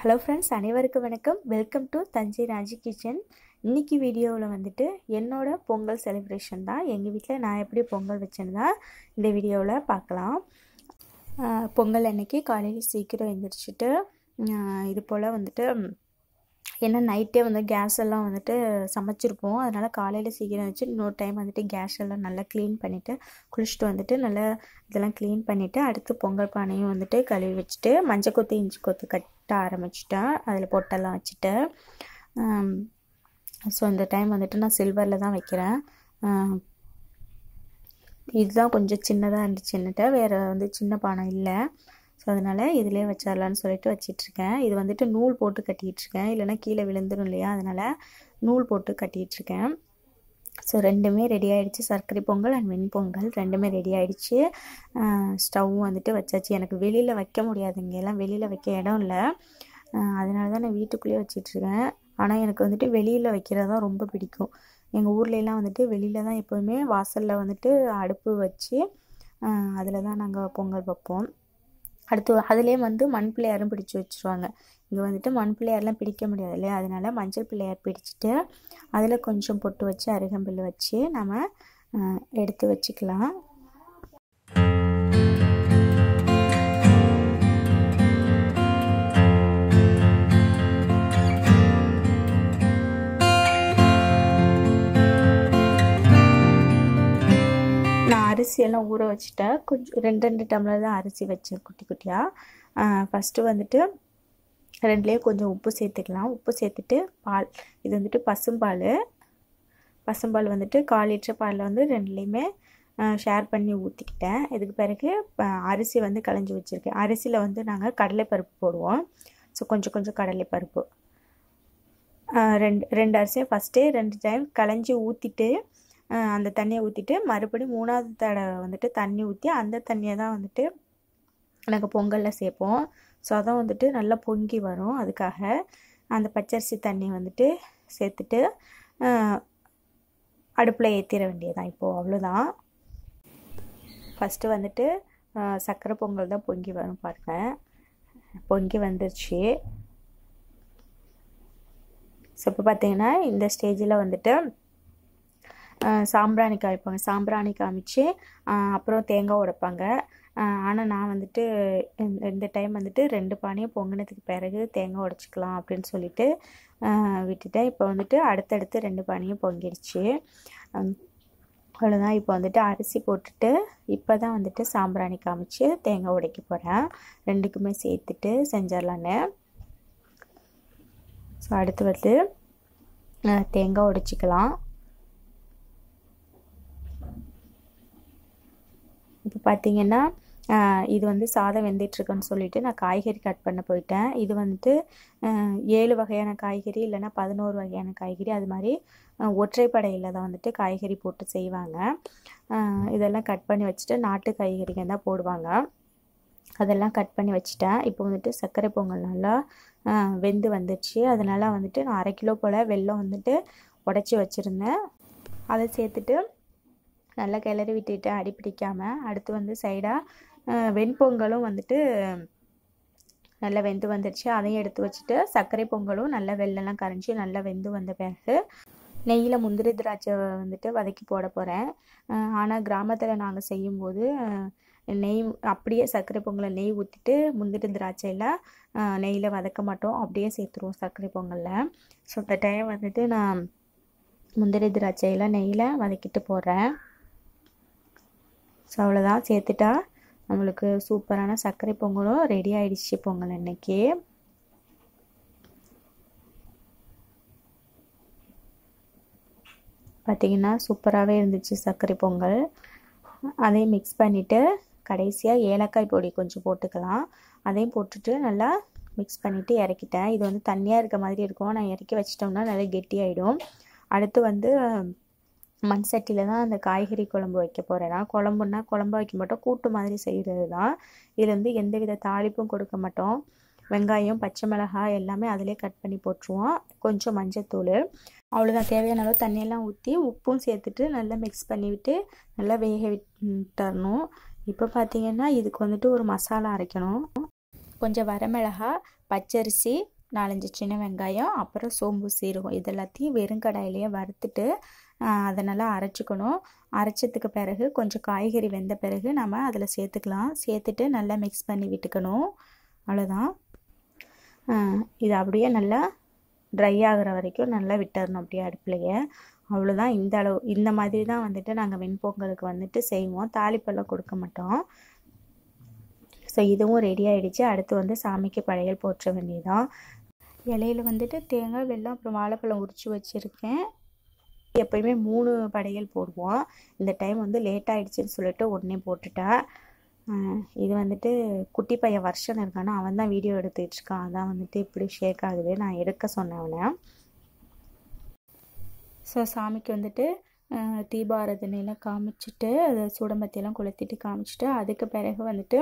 hello friends அனைவருக்கும் வணக்கம் welcome to Thanjai Raji kitchen இன்றைக்கி வீடியோவில் வந்துட்டு என்னோடய பொங்கல் செலிப்ரேஷன் தான் எங்கள் வீட்டில் நான் எப்படி பொங்கல் வச்சேன்னு தான் இந்த வீடியோவில் பார்க்கலாம் பொங்கல் அன்னைக்கு காலையில் சீக்கிரம் எழுந்திரிச்சிட்டு இது போல் வந்துட்டு ஏன்னா நைட்டே வந்து கேஸ் எல்லாம் வந்துட்டு சமைச்சிருப்போம் அதனால் காலையில் சீக்கிரம் வச்சு இன்னொரு டைம் வந்துட்டு கேஸ் எல்லாம் நல்லா க்ளீன் பண்ணிவிட்டு குளிச்சுட்டு வந்துட்டு நல்லா இதெல்லாம் க்ளீன் பண்ணிவிட்டு அடுத்து பொங்கல் பானையும் வந்துட்டு கழுவி வச்சுட்டு மஞ்சள் கொத்து இஞ்சி கொத்து கட்ட ஆரம்பிச்சிட்டேன் அதில் பொட்டெல்லாம் வச்சுட்டு ஸோ இந்த டைம் வந்துட்டு நான் சில்வரில் தான் வைக்கிறேன் இதுதான் கொஞ்சம் சின்னதாக இருந்துச்சு என்னட்ட வேறு வந்து சின்ன பானை இல்லை ஸோ அதனால் இதிலே வச்சிடலான்னு சொல்லிட்டு வச்சிட்ருக்கேன் இது வந்துட்டு நூல் போட்டு கட்டிகிட்ருக்கேன் இல்லைனா கீழே விழுந்துடும் இல்லையா அதனால் நூல் போட்டு கட்டிகிட்ருக்கேன் ஸோ ரெண்டுமே ரெடி ஆகிடுச்சு சர்க்கரை பொங்கல் அண்ட் வெண்பொங்கல் ரெண்டுமே ரெடி ஆகிடுச்சு ஸ்டவ்வும் வந்துட்டு வச்சாச்சு எனக்கு வெளியில் வைக்க முடியாது எல்லாம் வெளியில் வைக்க இடம் இல்லை அதனால தான் நான் வீட்டுக்குள்ளேயே வச்சிட்ருக்கேன் ஆனால் எனக்கு வந்துட்டு வெளியில் வைக்கிறது தான் ரொம்ப பிடிக்கும் எங்கள் ஊர்லெலாம் வந்துட்டு வெளியில் தான் எப்போதுமே வாசலில் வந்துட்டு அடுப்பு வச்சு அதில் தான் நாங்கள் பொங்கல் வைப்போம் அடுத்து அதுலேயே வந்து மண் பிள்ளையாரும் பிடிச்சி வச்சுருவாங்க இங்கே வந்துட்டு மண் பிள்ளையாரெலாம் பிடிக்க முடியாது இல்லையா அதனால் மஞ்சள் பிள்ளையார் பிடிச்சிட்டு அதில் கொஞ்சம் பொட்டு வச்சு அருகம்புல் வச்சு நம்ம எடுத்து வச்சுக்கலாம் அரிசியெல்லாம் ஊற வச்சுட்டேன் கொஞ்சம் ரெண்டு ரெண்டு டம்ளர் தான் அரிசி வச்சேன் குட்டி குட்டியாக ஃபஸ்ட்டு வந்துட்டு ரெண்டுலேயே கொஞ்சம் உப்பு சேர்த்துக்கலாம் உப்பு சேர்த்துட்டு பால் இது வந்துட்டு பசும்பால் பசும்பால் வந்துட்டு கால் லிட்டர் பாலில் வந்து ரெண்டுலேயுமே ஷேர் பண்ணி ஊற்றிக்கிட்டேன் இதுக்கு பிறகு அரிசி வந்து களைஞ்சி வச்சுருக்கேன் அரிசியில் வந்து நாங்கள் கடலைப்பருப்பு போடுவோம் ஸோ கொஞ்சம் கொஞ்சம் கடலைப்பருப்பு ரெண்டு ரெண்டு அரிசியை ஃபஸ்ட்டே ரெண்டு டைம் களைஞ்சி ஊற்றிட்டு அந்த தண்ணியை ஊற்றிட்டு மறுபடியும் மூணாவது தடவை வந்துட்டு தண்ணி ஊற்றி அந்த தண்ணியை தான் வந்துட்டு நாங்கள் பொங்கலில் சேர்ப்போம் ஸோ அதை வந்துட்டு நல்லா பொங்கி வரும் அதுக்காக அந்த பச்சரிசி தண்ணி வந்துட்டு சேர்த்துட்டு அடுப்பில் ஏற்றிட வேண்டியதான் இப்போது அவ்வளோதான் ஃபஸ்ட்டு வந்துட்டு சர்க்கரை பொங்கல் தான் பொங்கி வரும் பாருங்கள் பொங்கி வந்துருச்சு ஸோ இப்போ பார்த்தீங்கன்னா இந்த ஸ்டேஜில் வந்துட்டு சாம்பிராணி காய்ப்பாங்க சாம்பிராணி காமிச்சு அப்புறம் தேங்காய் உடைப்பாங்க ஆனால் நான் வந்துட்டு இந்த டைம் வந்துட்டு ரெண்டு பானையும் பொங்கினத்துக்கு பிறகு தேங்காய் உடச்சிக்கலாம் அப்படின்னு சொல்லிட்டு விட்டுட்டேன் இப்போ வந்துட்டு அடுத்தடுத்து ரெண்டு பானையும் பொங்கிடுச்சு அவ்வளோதான் இப்போ வந்துட்டு அரிசி போட்டுட்டு இப்போ தான் வந்துட்டு சாம்பிராணி காமிச்சு தேங்காய் உடைக்க போகிறேன் ரெண்டுக்குமே சேர்த்துட்டு செஞ்சிடலான்னு ஸோ அடுத்து வந்து தேங்காய் உடைச்சிக்கலாம் இப்போ பார்த்திங்கன்னா இது வந்து சாதம் வெந்துட்டுருக்குன்னு சொல்லிவிட்டு நான் காய்கறி கட் பண்ண போயிட்டேன் இது வந்துட்டு ஏழு வகையான காய்கறி இல்லைனா பதினோரு வகையான காய்கறி அது மாதிரி ஒற்றைப்படையில் தான் வந்துட்டு காய்கறி போட்டு செய்வாங்க இதெல்லாம் கட் பண்ணி வச்சுட்டு நாட்டு காய்கறிகள் தான் போடுவாங்க அதெல்லாம் கட் பண்ணி வச்சுட்டேன் இப்போ வந்துட்டு சர்க்கரை பொங்கல் நல்லா வெந்து வந்துடுச்சு அதனால் வந்துட்டு நான் அரை கிலோ போல் வெள்ளம் வந்துட்டு உடச்சி வச்சுருந்தேன் அதை சேர்த்துட்டு நல்லா கிளறி விட்டுட்டு அடி பிடிக்காமல் அடுத்து வந்து சைடாக வெண்பொங்கலும் வந்துட்டு நல்லா வெந்து வந்துடுச்சு அதையும் எடுத்து வச்சுட்டு சர்க்கரை பொங்கலும் நல்லா வெள்ளெல்லாம் கரைஞ்சி நல்லா வெந்து வந்த பிறகு நெய்யில் முந்திரி திராட்சை வந்துட்டு வதக்கி போட போகிறேன் ஆனால் கிராமத்தில் நாங்கள் செய்யும்போது நெய் அப்படியே சர்க்கரை பொங்கலை நெய் ஊற்றிட்டு முந்திரி திராட்சையில் நெய்யில் வதக்க மாட்டோம் அப்படியே சேர்த்துருவோம் சர்க்கரை பொங்கலில் ஸோ இந்த டைம் வந்துட்டு நான் முந்திரி திராட்சையில் நெய்யில் வதக்கிட்டு போகிறேன் ஸோ அவ்வளோதான் சேர்த்துட்டா நம்மளுக்கு சூப்பரான சர்க்கரை பொங்கலும் ரெடி ஆகிடுச்சு பொங்கல் அன்னைக்கு பார்த்திங்கன்னா சூப்பராகவே இருந்துச்சு சர்க்கரை பொங்கல் அதையும் மிக்ஸ் பண்ணிவிட்டு கடைசியாக ஏலக்காய் பொடி கொஞ்சம் போட்டுக்கலாம் அதையும் போட்டுட்டு நல்லா மிக்ஸ் பண்ணிவிட்டு இறக்கிட்டேன் இது வந்து தண்ணியாக இருக்க மாதிரி இருக்கும் நான் இறக்கி வச்சிட்டோம்னா நல்லா கெட்டி ஆகிடும் அடுத்து வந்து மண் சட்டியில் தான் அந்த காய்கறி குழம்பு வைக்க போகிறேன்னா குழம்புன்னா குழம்பு வைக்க மாட்டோம் கூட்டு மாதிரி செய்கிறது தான் இதில் வந்து எந்தவித தாளிப்பும் கொடுக்க மாட்டோம் வெங்காயம் பச்சை மிளகாய் எல்லாமே அதிலே கட் பண்ணி போட்டுருவோம் கொஞ்சம் மஞ்சத்தூள் அவ்வளோதான் தேவையான அளவு தண்ணியெல்லாம் ஊற்றி உப்பும் சேர்த்துட்டு நல்லா மிக்ஸ் பண்ணிவிட்டு நல்லா வேக தரணும் இப்போ பார்த்திங்கன்னா இதுக்கு வந்துட்டு ஒரு மசாலா அரைக்கணும் கொஞ்சம் வரமிளகா பச்சரிசி நாலஞ்சு சின்ன வெங்காயம் அப்புறம் சோம்பு சீரகம் இதெல்லாத்தையும் வெறும் கடாயிலேயே வறுத்துட்டு அதை நல்லா அரைச்சிக்கணும் அரைச்சதுக்கு பிறகு கொஞ்சம் காய்கறி வெந்த பிறகு நம்ம அதில் சேர்த்துக்கலாம் சேர்த்துட்டு நல்லா மிக்ஸ் பண்ணி விட்டுக்கணும் அவ்வளோதான் இது அப்படியே நல்லா ட்ரை ஆகிற வரைக்கும் நல்லா விட்டுறணும் அப்படியே அடுப்புலையே அவ்வளோதான் இந்த அளவு இந்த மாதிரி தான் வந்துட்டு நாங்கள் வெண்பொங்கலுக்கு வந்துட்டு செய்வோம் தாளிப்பெல்லாம் கொடுக்க மாட்டோம் ஸோ இதுவும் ரெடி ஆகிடுச்சு அடுத்து வந்து சாமிக்கு படையல் போற்ற வேண்டியதான் இலையில் வந்துட்டு தேங்காய் வெள்ளம் அப்புறம் வாழைப்பழம் உரித்து வச்சுருக்கேன் எப்பயுமே மூணு படையல் போடுவோம் இந்த டைம் வந்து லேட் ஆகிடுச்சின்னு சொல்லிட்டு உடனே போட்டுட்டேன் இது வந்துட்டு குட்டி பையன் வருஷன் இருக்கானோ அவன் தான் வீடியோ எடுத்துகிட்டு இருக்கான் அதான் வந்துட்டு இப்படி ஷேக் ஆகுது நான் எடுக்க சொன்னவனே ஸோ சாமிக்கு வந்துட்டு தீபாரதனையெல்லாம் காமிச்சிட்டு அதை சூடம்பத்தியெல்லாம் கொளுத்திட்டு காமிச்சிட்டு அதுக்கு பிறகு வந்துட்டு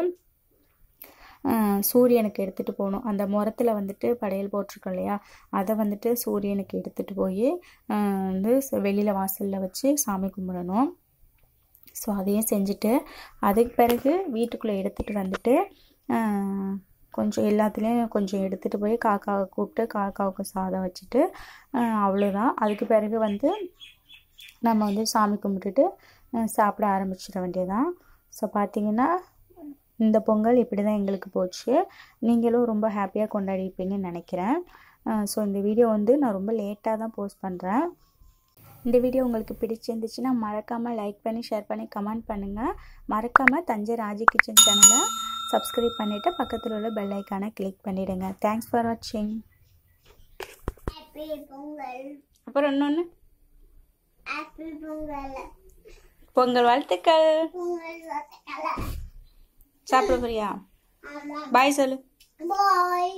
சூரியனுக்கு எடுத்துகிட்டு போகணும் அந்த முரத்தில் வந்துட்டு படையல் போட்டிருக்கோம் இல்லையா அதை வந்துட்டு சூரியனுக்கு எடுத்துகிட்டு போய் வந்து வெளியில் வாசலில் வச்சு சாமி கும்பிடணும் ஸோ அதையும் செஞ்சுட்டு அதுக்கு பிறகு வீட்டுக்குள்ளே எடுத்துகிட்டு வந்துட்டு கொஞ்சம் எல்லாத்துலேயும் கொஞ்சம் எடுத்துகிட்டு போய் காக்காவை கூப்பிட்டு காக்காவுக்கு சாதம் வச்சுட்டு அவ்வளோதான் அதுக்கு பிறகு வந்து நம்ம வந்து சாமி கும்பிட்டுட்டு சாப்பிட ஆரம்பிச்சிட வேண்டியதான் ஸோ பார்த்திங்கன்னா இந்த பொங்கல் இப்படி தான் எங்களுக்கு போச்சு நீங்களும் ரொம்ப ஹாப்பியாக கொண்டாடிப்பீங்கன்னு நினைக்கிறேன் ஸோ இந்த வீடியோ வந்து நான் ரொம்ப லேட்டாக தான் போஸ்ட் பண்ணுறேன் இந்த வீடியோ உங்களுக்கு பிடிச்சிருந்துச்சுன்னா மறக்காமல் லைக் பண்ணி ஷேர் பண்ணி கமெண்ட் பண்ணுங்கள் மறக்காமல் தஞ்சை ராஜி கிச்சன் சேனலை சப்ஸ்கிரைப் பண்ணிவிட்டு பக்கத்தில் உள்ள பெல் ஐக்கானை கிளிக் பண்ணிவிடுங்க தேங்க்ஸ் ஃபார் வாட்சிங் அப்புறம் இன்னொன்று பொங்கல் வாழ்த்துக்கள் சாப்பிட போறியா பாய் சொல்லு பாய்